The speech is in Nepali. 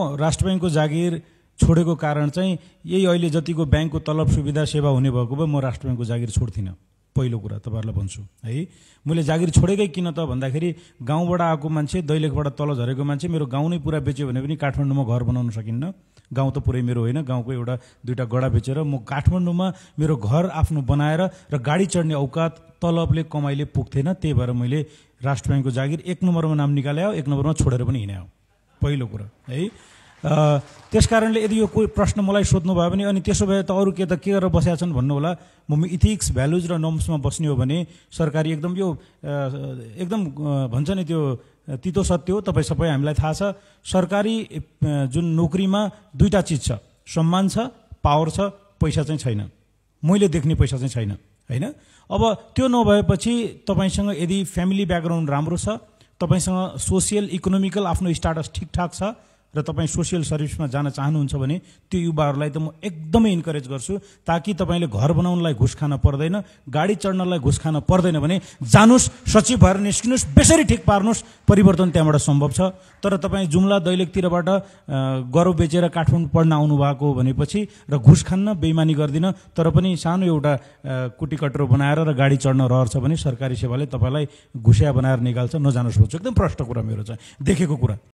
राष्ट्र ब्याङ्कको जागिर छोडेको कारण चाहिँ यही अहिले जतिको ब्याङ्कको तलब सुविधा सेवा हुने भएको भए म राष्ट्र ब्याङ्कको जागिर छोड्थिनँ पहिलो कुरा तपाईँहरूलाई भन्छु है मैले जागिर छोडेकै किन त भन्दाखेरि गाउँबाट आएको मान्छे दैलेखबाट तल झरेको मान्छे मेरो गाउँ नै पुरा बेच्यो भने पनि काठमाडौँमा घर बनाउन सकिन्न गाउँ त पुरै मेरो होइन गाउँको एउटा दुइटा गडा बेचेर म काठमाडौँमा मेरो घर आफ्नो बनाएर र गाडी चढ्ने औकात तलबले कमाइले पुग्थेन त्यही भएर मैले राष्ट्र ब्याङ्कको जागिर एक नम्बरमा नाम निकाले एक नम्बरमा छोडेर पनि हिँडायो पहिलो कुरा है त्यस कारणले यदि यो कोही प्रश्न मलाई सोध्नु भयो भने अनि त्यसो भए त अरू के त के गरेर बसेका छन् भन्नु होला म इथिक्स भ्यालुज र नम्समा बस्ने हो भने सरकारी एकदम यो एकदम भन्छ नि त्यो तितो सत्य हो तपाईँ सबै हामीलाई थाहा छ सरकारी जुन नोकरीमा दुईवटा चिज छ सम्मान छ पावर छ पैसा चाहिँ छैन मैले देख्ने पैसा चाहिँ छैन होइन अब त्यो नभएपछि तपाईँसँग यदि फ्यामिली ब्याकग्राउन्ड राम्रो छ तपाईँसँग सोसियल इकोनोमिकल आफ्नो स्टाटस ठिकठाक छ र तपाईँ सोसियल सर्भिसमा जान चाहनुहुन्छ भने त्यो युवाहरूलाई त म एकदमै इन्करेज गर्छु ताकि तपाईँले घर बनाउनलाई घुस खान पर्दैन गाडी चढ्नलाई घुस खान पर्दैन भने जानुहोस् सचिव भएर निस्किनुहोस् बेसरी ठिक पार्नुहोस् परिवर्तन त्यहाँबाट सम्भव छ तर तपाईँ जुम्ला दैलेखतिरबाट गरौँ बेचेर काठमाडौँ पढ्न आउनुभएको भनेपछि र घुस खान्न बेइमानी गर्दिन तर पनि सानो एउटा कुटी कटरो बनाएर र गाडी चढ्न रहर्छ भने सरकारी सेवाले तपाईँलाई घुसिया बनाएर निकाल्छ नजानुहोस् भन्छु एकदम प्रष्ट कुरा मेरो चाहिँ देखेको कुरा